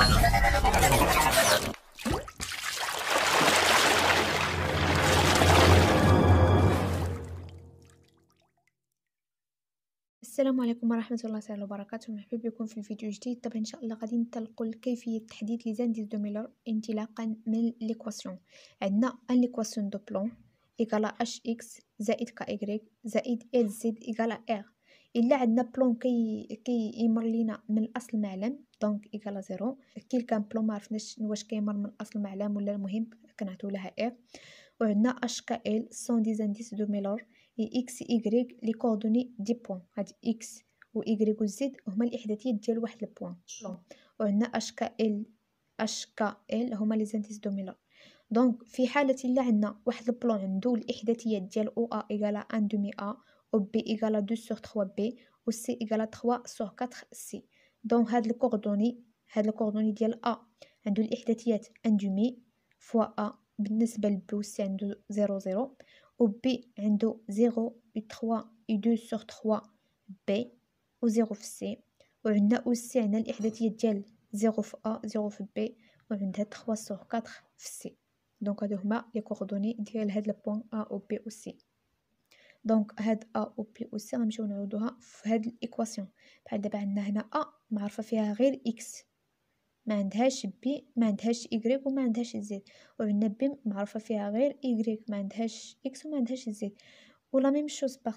السلام عليكم ورحمة الله تعالى وبركاته مرحبا بكم في فيديو جديد طبعا ان شاء الله غادي نطلقوا كيفية تحديد ليزان دو ميلور انطلاقا من ليكواسيون عندنا ان ليكواسيون دو بلون ايكالا اش اكس زائد كا زائد ال زد ايكالا ار الا عندنا بلون كي كيمر لينا من الاصل معلم دونك ايكالا زيرو كي كان بلون ما عرفناش واش كيمر من الاصل معلم ولا المهم كنعطيو لها اف وعندنا اش كا ال سون دي زانديس دو ميلور اي اكس ايغريك لي كوردوني دي بوان هاد اكس و ايغريك و زد هما الاحداثيات ديال واحد البوان وعندنا اش كا ال اش كا ال هما لي زانديس دو ميلور دونك في حاله الا عندنا واحد البلون عنده الاحداثيات ديال او ا ايغالا ان دومي ا au B égale à 2 sur 3B, au C égale à 3 sur 4C. Donc, coordonnées, had le coordonnées ديال A عنده الإحداثيات عنده مي fois A بالنسبة لB B, عنده 0 0 B عنده 0 3 et 2 sur 3B و 0 في C و عندنا C عندنا الإحداثيات ديال 0 في A 0 في B و 3 sur 4 في C Donc, هادو هما لي كوردوني ديال هاد point A و B و دونك هاد ا و بي او سي غنمشيو نعوضوها في هاد الايكواسيون بحال دابا عندنا هنا ا معرفه فيها غير اكس ما عندهاش بي ما عندهاش y وما عندهاش زد وعندنا بي معرفه فيها غير y ما عندهاش اكس وما عندهاش زد ولا ميم شوز باغ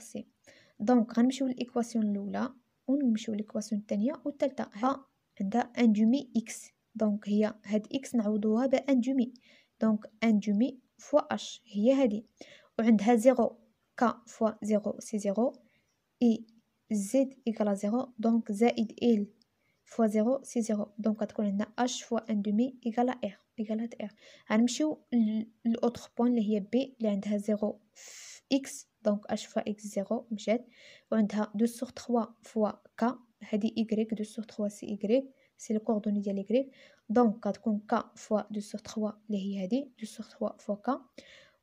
دونك غنمشيو للايكواسيون الاولى ونمشيو للايكواسيون الثانيه والثالثه ها عندها ان دومي اكس دونك هي هاد اكس نعوضوها بان دومي دونك ان دومي فوا اش هي هادي وعندها زيرو ك فوا زيرو سي زيرو إي z إيكالا زيرو 0, donc زائد l fois 0 سي زيرو دونك غتكون عندنا اش فوا ان دومي إيكالا ار ايكال ار غنمشيو للاوتر بوان اللي هي بي اللي عندها زيرو في اكس دونك اش فوا اكس 0 مشات وعندها دو سوغ تخوا فوا ك هادي ايكغيك دو سوغ تخوا سي ايكغيك سي لي ديال ايكغيك دونك غتكون ك فوا دو سوغ تخوا اللي هي هادي دو سوغ تخوا فوا ك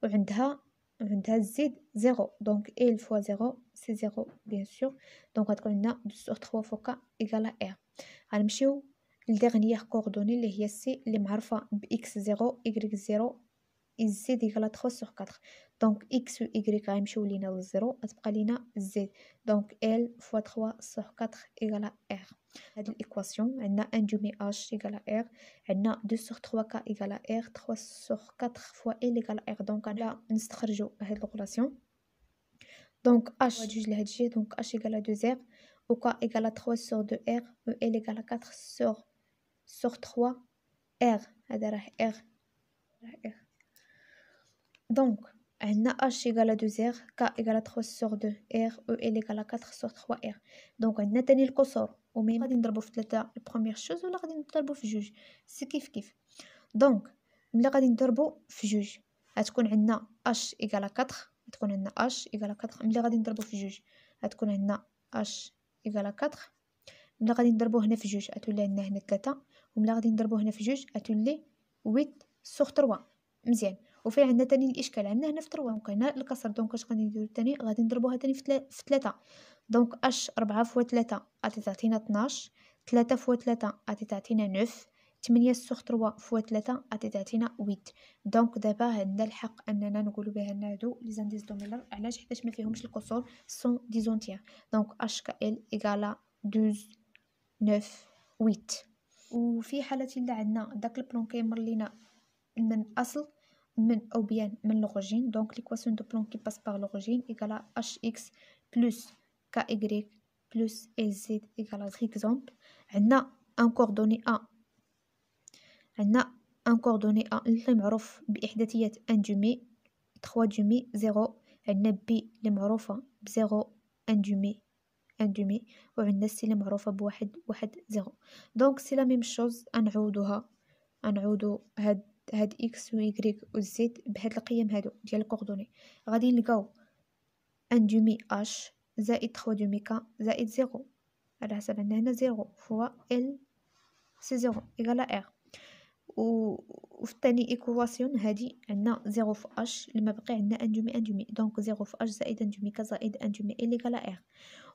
وعندها Z 0 دونك ال فوا 0 سي 0 بيان سور دونك غتكون عندنا دو سور 3 فوق ايكال ار غنمشيو لدغنييغ كوردوني اللي هي سي اللي معروفه ب x 0 y Z égale à 3 sur 4. Donc x, y, k, m, chou, 0 zéro, z. Donc l fois 3 sur 4, égale à r. L'équation, elle a un du h égale à r. Elle a 2 sur 3 k égale à r. 3 sur 4 fois l égale à r. Donc elle a une stratégie de relation. Donc h, donc h égale à 2 r. O k égale à 3 sur 2 r. L égale à 4 sur 3 r. R. R. دونك عندنا h égale 2r k égale 3 sur 2 r e égale 4 sur 3 r دونك عندنا تاني القصور ومين غادي نضربو في 3 البروميير شوز ولا غادي نضربو في جوج سي كيف كيف دونك ملي غادي نضربو في جوج غتكون عندنا h égale 4 غتكون عندنا h égale 4 ملي غادي نضربو في جوج غتكون عندنا h égale 4 ملي غادي نضربو هنا في جوج غتولي عندنا هنا 3 وملي غادي نضربو هنا في جوج غتولي 8 سور 3 مزيان وفي عندنا تاني الاشكال عندنا هنا في تروا دونك هنا الكسر دونك اش غادي نديرو تاني غادي نضربوها تاني في, 3 دونك اش 4 فوا 3 غادي تعطينا 12 3 فوا 3 غادي تعطينا نوف 8 سوغ تروا فوا 3 غادي تعطينا ويت دونك دابا عندنا الحق اننا نقولوا ان هادو لي دو ميلر علاش حيتاش ما فيهمش القصور سون ديزونتيان دونك اش كال ايكالا دوز نوف ويت وفي حالة إلا عندنا داك البلون كيمر لينا من أصل من أو بيان من دونك l'origine donc l'équation de Planck qui passe par اش اكس بلس ك plus بلس plus زد ايغال ا exemple عندنا ان كوردوني ا عندنا ان كوردوني ا اللي معروف باحداثيات ان دومي 3 دومي 0 عندنا بي اللي معروفه ب 0 ان دومي ان دومي وعندنا سي اللي معروفه بواحد واحد 0 دونك سي لا ميم شوز غنعودوها غنعودو هاد هاد اكس و واي و زد بهاد القيم هادو ديال الكوردوني غادي نلقاو ان دومي اش زائد تخوا دومي كا زائد زيرو على حسب عندنا هنا زيرو فوا ال سي زيرو إيكالا و في الثاني ايكواسيون هادي عندنا زيرو في اش لما بقي عندنا ان دومي ان دومي دونك زيرو في اش زائد ان دومي كا زائد ان دومي ال إيكالا ار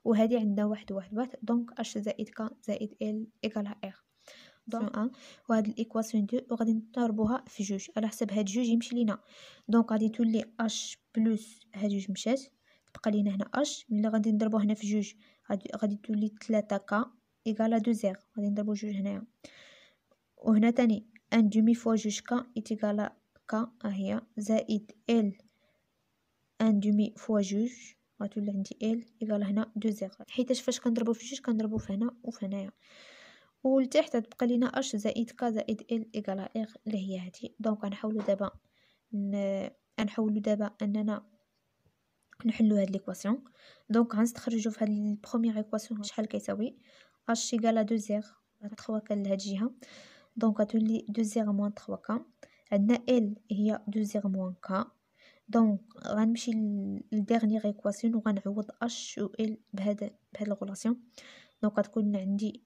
وهادي عندنا واحد واحد واحد دونك اش زائد كا زائد ال إيكالا ار دون ان وهاد الايكواسيون دو وغادي نضربوها في جوج على حسب هاد جوج يمشي لينا دونك غادي تولي اش بلس هاد جوج مشات تبقى لينا هنا اش ملي غادي نضربو هنا في جوج غادي تولي تلاتة كا ايكالا دو زيغ غادي نضربو جوج هنايا وهنا تاني ان دومي فوا جوج كا ايتيكالا كا هي زائد ال ان دومي فوا جوج غتولي عندي ال ايغال هنا دو زيغ حيتاش فاش كنضربو في جوج كنضربو في هنا وفي هنايا ولتحت تبقى لينا اش زائد ك زائد ال ايكالا اغ اللي هي هادي دونك غنحاولو دابا غنحاولو دابا اننا نحلو هاد ليكواسيون دونك غنستخرجو في هاد البروميير ايكواسيون شحال كيساوي اش ايكالا دو زيغ تخوا ك لهاد الجهه دونك غتولي دو زيغ موان تخوا ك عندنا ال هي دو زيغ موان كا دونك غنمشي للديرنيير ايكواسيون وغنعوض اش و ال بهاد بهاد الغولاسيون دونك غتكون عندي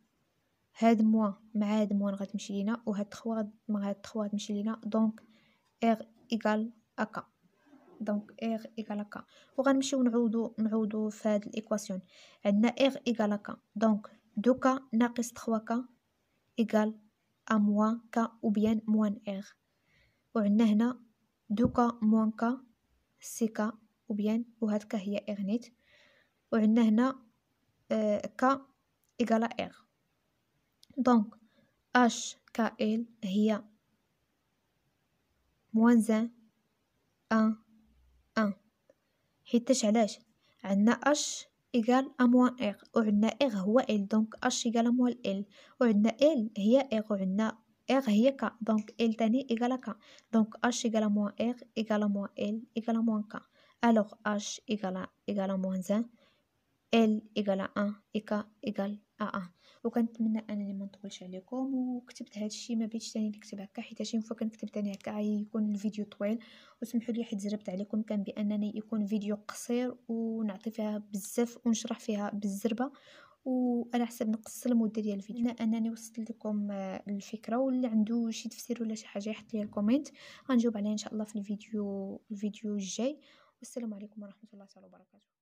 هاد موان مع هاد موان غتمشي لينا وهاد تخوا مع هاد تخوا غتمشي لينا دونك ار ايكال اكا دونك ار ايكال اكا وغنمشيو نعودو نعودو في هاد الايكواسيون عندنا ار ايكال اكا دونك دوكا ناقص تخوا كا ايكال ا موان كا او بيان موان ار وعندنا هنا دوكا موان كا سي كا او بيان وهاد كا هي ار نيت وعندنا هنا آه كا ايكالا ار دونك اش كائل هي زان ان ان حيتاش علاش عندنا اش ايكال اموان اغ وعندنا اغ هو ال دونك اش ايكال اموان ال وعندنا ال هي اغ وعندنا اغ هي ك دونك ال تاني ايكال كا دونك اش ايكال اموان اغ ايكال اموان ال ايكال اموان كا الوغ اش ايغال ايكال اموان زان ال إيكال أن إيكا إيكال أن وكنتمنى انني ما نطولش عليكم وكتبت هذا الشيء ما بيتش ثاني نكتب هكا حيت شي مره كنكتب ثاني هكا يكون الفيديو طويل وسمحوا لي حيت زربت عليكم كان بانني يكون فيديو قصير ونعطي فيها بزاف ونشرح فيها بالزربه وانا حسب نقص المده ديال الفيديو انني وصلت لكم آه، الفكره واللي عنده شي تفسير ولا شي حاجه يحط لي الكومنت غنجاوب عليها ان شاء الله في الفيديو الفيديو الجاي والسلام عليكم ورحمه الله تعالى وبركاته